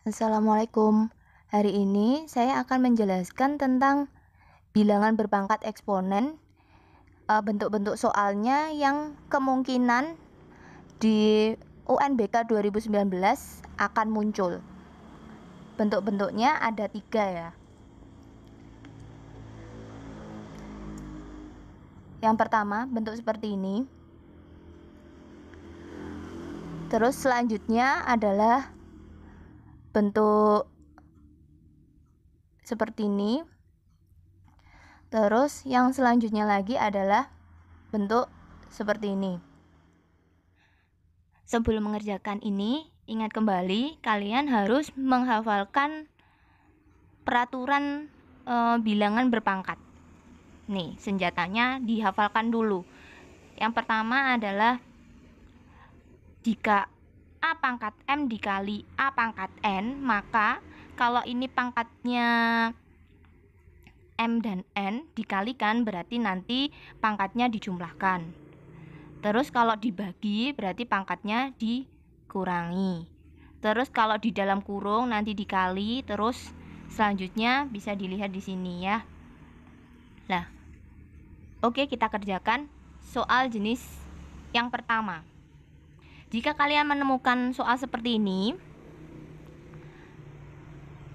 Assalamualaikum. Hari ini saya akan menjelaskan tentang bilangan berpangkat eksponen, e, bentuk-bentuk soalnya yang kemungkinan di UNBK 2019 akan muncul. Bentuk-bentuknya ada tiga ya. Yang pertama, bentuk seperti ini. Terus selanjutnya adalah bentuk seperti ini. Terus yang selanjutnya lagi adalah bentuk seperti ini. Sebelum mengerjakan ini, ingat kembali kalian harus menghafalkan peraturan e, bilangan berpangkat. Nih, senjatanya dihafalkan dulu. Yang pertama adalah jika A pangkat M dikali A pangkat N, maka kalau ini pangkatnya M dan N dikalikan berarti nanti pangkatnya dijumlahkan. Terus kalau dibagi berarti pangkatnya dikurangi. Terus kalau di dalam kurung nanti dikali terus selanjutnya bisa dilihat di sini ya. Nah. Oke, kita kerjakan soal jenis yang pertama. Jika kalian menemukan soal seperti ini,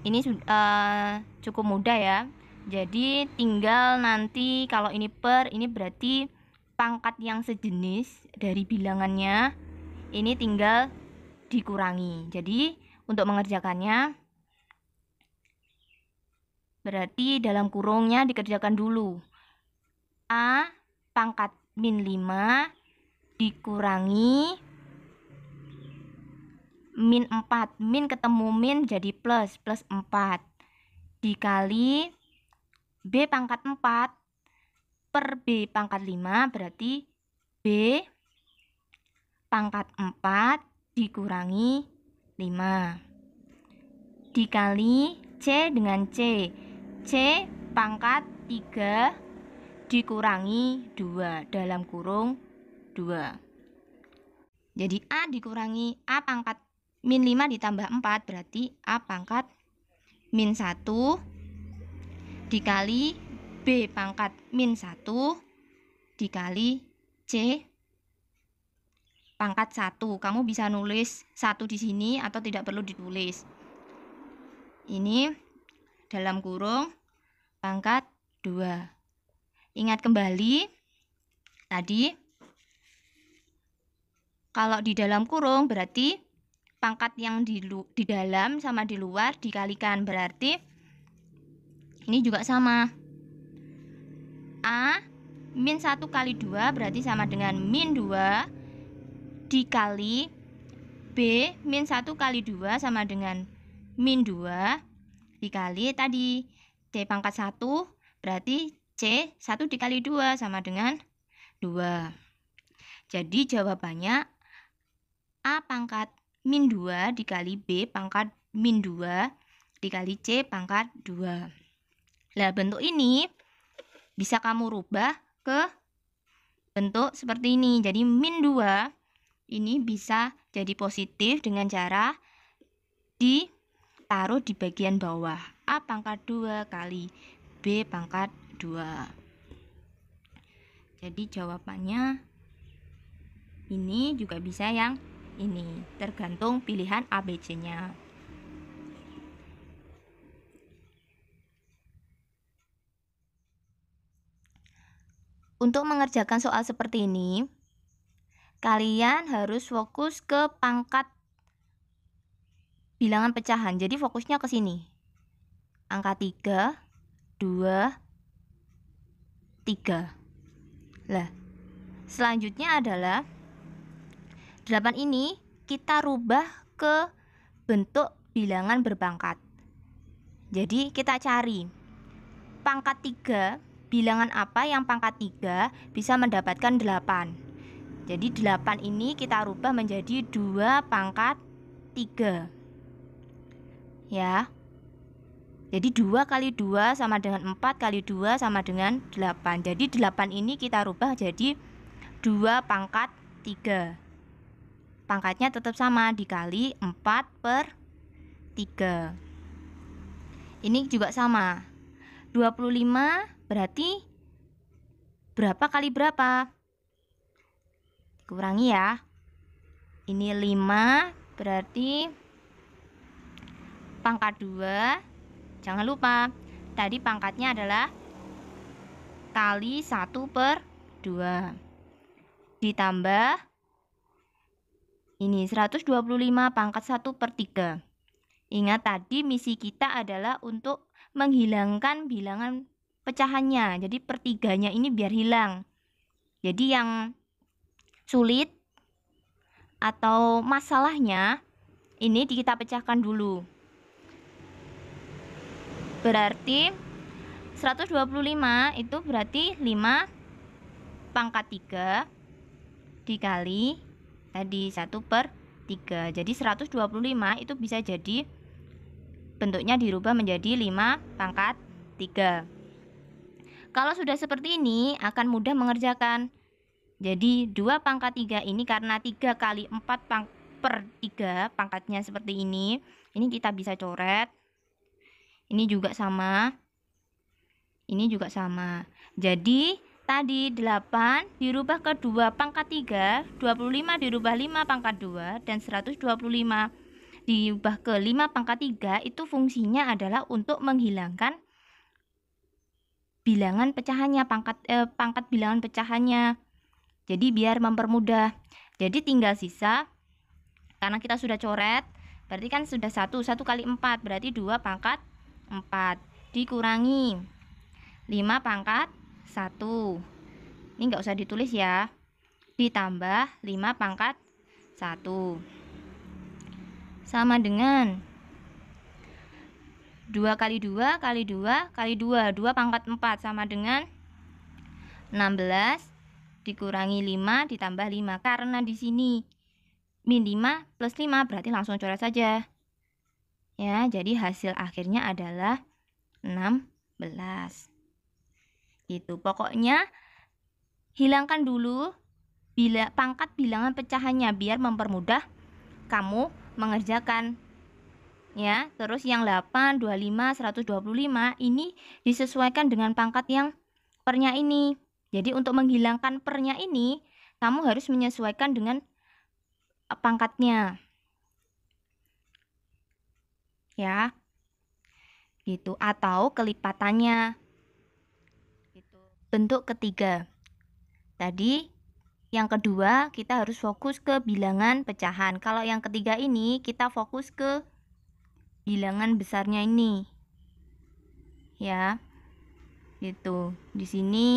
ini uh, cukup mudah ya. Jadi tinggal nanti kalau ini per, ini berarti pangkat yang sejenis dari bilangannya. Ini tinggal dikurangi. Jadi untuk mengerjakannya berarti dalam kurungnya dikerjakan dulu. A pangkat min 5 dikurangi min 4 min ketemu min jadi plus plus 4 dikali B pangkat 4 per B pangkat 5 berarti B pangkat 4 dikurangi 5 dikali C dengan C C pangkat 3 dikurangi 2 dalam kurung 2 jadi A dikurangi A pangkat Min 5 ditambah 4 berarti A pangkat min 1 dikali B pangkat min 1 dikali C pangkat 1. Kamu bisa nulis 1 di sini atau tidak perlu ditulis. Ini dalam kurung pangkat 2. Ingat kembali tadi kalau di dalam kurung berarti pangkat yang di, di dalam sama di luar dikalikan berarti ini juga sama A min 1 kali 2 berarti sama dengan min 2 dikali B min 1 kali 2 sama dengan min 2 dikali tadi C pangkat 1 berarti C 1 dikali 2 sama dengan 2 jadi jawabannya A pangkat min 2 dikali B pangkat min 2 dikali C pangkat 2. Nah, bentuk ini bisa kamu rubah ke bentuk seperti ini. Jadi min 2 ini bisa jadi positif dengan cara ditaruh di bagian bawah. A pangkat 2 kali B pangkat 2. Jadi jawabannya ini juga bisa yang ini, tergantung pilihan ABC-nya. Untuk mengerjakan soal seperti ini, kalian harus fokus ke pangkat bilangan pecahan. Jadi fokusnya ke sini. Angka 3, 2, 3. Lah, selanjutnya adalah 8 ini kita rubah ke bentuk bilangan berpangkat. Jadi kita cari pangkat 3, bilangan apa yang pangkat 3 bisa mendapatkan 8. Jadi 8 ini kita rubah menjadi 2 pangkat 3. Ya. Jadi 2 kali 2 sama dengan 4 kali 2 sama dengan 8. Jadi 8 ini kita rubah jadi 2 pangkat 3 pangkatnya tetap sama dikali 4 per 3 ini juga sama 25 berarti berapa kali berapa dikurangi ya ini 5 berarti pangkat 2 jangan lupa tadi pangkatnya adalah kali 1 per 2 ditambah ini 125 pangkat 1 per 3. Ingat tadi misi kita adalah untuk menghilangkan bilangan pecahannya. Jadi per 3-nya ini biar hilang. Jadi yang sulit atau masalahnya ini kita pecahkan dulu. Berarti 125 itu berarti 5 pangkat 3 dikali tadi 1 per 3 jadi 125 itu bisa jadi bentuknya dirubah menjadi 5 pangkat 3 kalau sudah seperti ini akan mudah mengerjakan jadi 2 pangkat 3 ini karena 3 kali 4 pangkat per 3 pangkatnya seperti ini ini kita bisa coret ini juga sama ini juga sama jadi Tadi 8 dirubah ke 2 pangkat 3, 25 dirubah 5 pangkat 2, dan 125 dirubah ke 5 pangkat 3 itu fungsinya adalah untuk menghilangkan bilangan pecahannya, pangkat eh, pangkat bilangan pecahannya. Jadi biar mempermudah. Jadi tinggal sisa karena kita sudah coret, berarti kan sudah 1, 1 kali 4 berarti 2 pangkat 4 dikurangi 5 pangkat 1 ini nggak usah ditulis ya ditambah 5 pangkat 1 sama dengan 2 kali 2 kali 2 kali 2 2 pangkat 4 sama dengan 16 dikurangi 5 ditambah 5 karena di sini min 5 plus 5 berarti langsung coret saja ya jadi hasil akhirnya adalah 16 gitu pokoknya hilangkan dulu bila pangkat bilangan pecahannya biar mempermudah kamu mengerjakan ya. Terus yang 8, 25, 125 ini disesuaikan dengan pangkat yang pernya ini. Jadi untuk menghilangkan pernya ini kamu harus menyesuaikan dengan e, pangkatnya. Ya. Gitu atau kelipatannya bentuk ketiga. Tadi yang kedua, kita harus fokus ke bilangan pecahan. Kalau yang ketiga ini, kita fokus ke bilangan besarnya ini. Ya. itu Di sini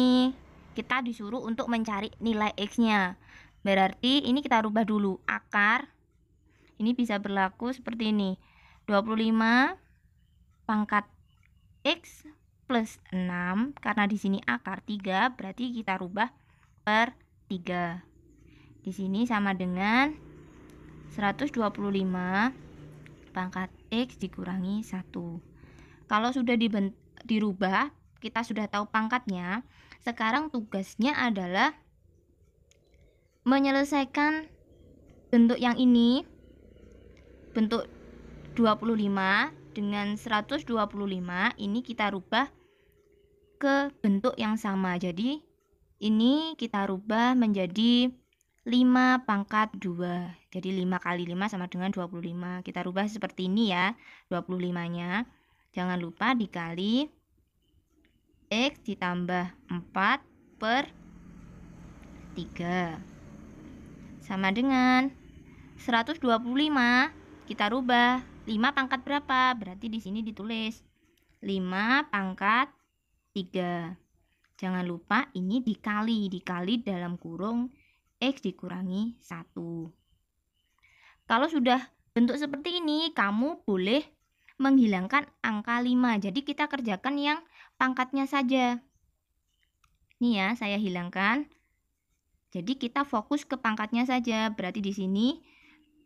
kita disuruh untuk mencari nilai x-nya. Berarti ini kita rubah dulu akar. Ini bisa berlaku seperti ini. 25 pangkat x plus 6 karena di sini akar 3 berarti kita rubah per 3 di sini sama dengan 125 pangkat X dikurangi 1 kalau sudah dirubah kita sudah tahu pangkatnya sekarang tugasnya adalah menyelesaikan bentuk yang ini bentuk 25 dengan 125 ini kita rubah ke bentuk yang sama. Jadi ini kita rubah menjadi 5 pangkat 2 jadi 5 kali 5 sama dengan 25 kita rubah seperti ini ya 25 nya jangan lupa dikali X ditambah 4 per 3 sama dengan 125 kita rubah 5 pangkat berapa berarti di sini ditulis 5 pangkat 3. Jangan lupa ini dikali, dikali dalam kurung X dikurangi 1. Kalau sudah bentuk seperti ini, kamu boleh menghilangkan angka 5. Jadi kita kerjakan yang pangkatnya saja. Ini ya, saya hilangkan. Jadi kita fokus ke pangkatnya saja. Berarti di sini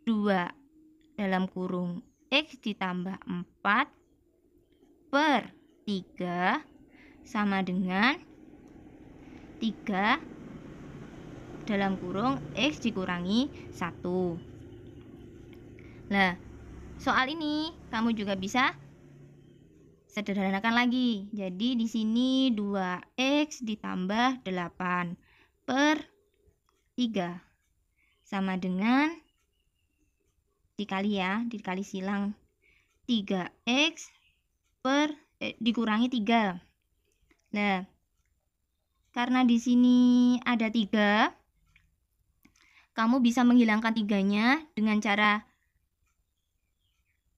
2 dalam kurung X ditambah 4 per 3 sama dengan 3 dalam kurung X dikurangi 1 Nah, soal ini kamu juga bisa sederhanakan lagi. Jadi di sini 2X ditambah 8 per 3 sama dengan dikali ya, dikali silang 3x per eh, dikurangi 3 Nah, karena di sini ada tiga, kamu bisa menghilangkan tiganya dengan cara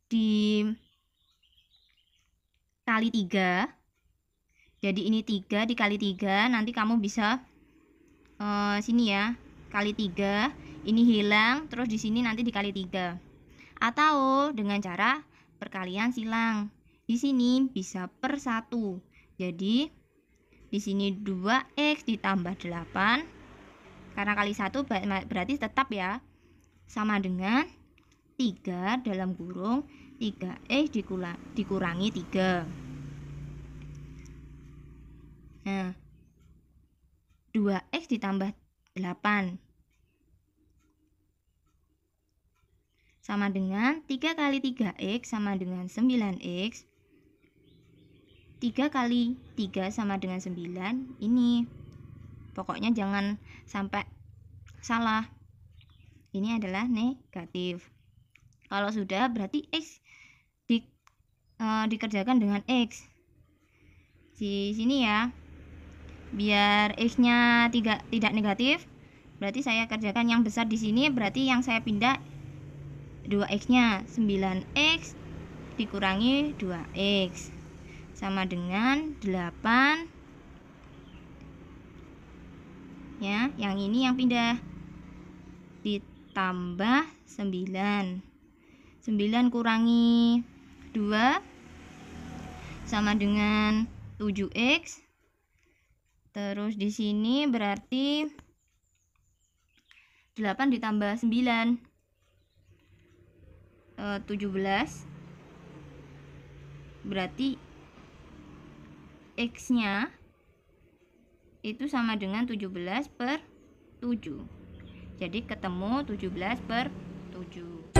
di kali tiga. Jadi ini tiga dikali tiga, nanti kamu bisa uh, sini ya kali tiga, ini hilang, terus di sini nanti dikali tiga. Atau dengan cara perkalian silang. Di sini bisa per satu. Jadi di sini 2x ditambah 8. Karena kali 1 berarti tetap ya. Sama dengan 3 dalam kurung 3x dikurangi 3. Nah, 2x ditambah 8 sama dengan 3 kali 3x sama dengan 9x 3 kali 3 sama dengan 9 ini pokoknya jangan sampai salah ini adalah negatif kalau sudah berarti X di, e, dikerjakan dengan X di sini ya biar X nya tiga, tidak negatif berarti saya kerjakan yang besar di sini berarti yang saya pindah 2X nya 9X dikurangi 2X sama dengan 8 ya yang ini yang pindah ditambah 9 9 kurangi 2 sama dengan 7x terus di sini berarti 8 ditambah 9 17 eh, berarti X-nya itu sama dengan 17 per 7. Jadi ketemu 17 per 7.